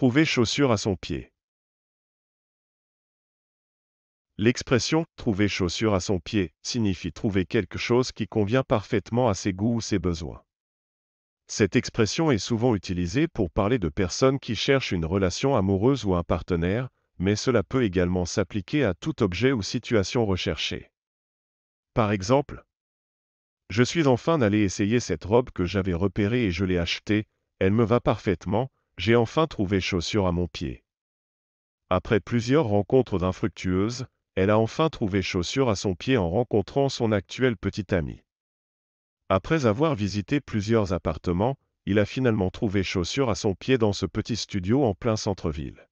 trouver chaussure à son pied. L'expression trouver chaussure à son pied signifie trouver quelque chose qui convient parfaitement à ses goûts ou ses besoins. Cette expression est souvent utilisée pour parler de personnes qui cherchent une relation amoureuse ou un partenaire, mais cela peut également s'appliquer à tout objet ou situation recherchée. Par exemple, je suis enfin allé essayer cette robe que j'avais repérée et je l'ai achetée, elle me va parfaitement, j'ai enfin trouvé chaussure à mon pied. Après plusieurs rencontres infructueuses, elle a enfin trouvé chaussure à son pied en rencontrant son actuel petit ami. Après avoir visité plusieurs appartements, il a finalement trouvé chaussure à son pied dans ce petit studio en plein centre-ville.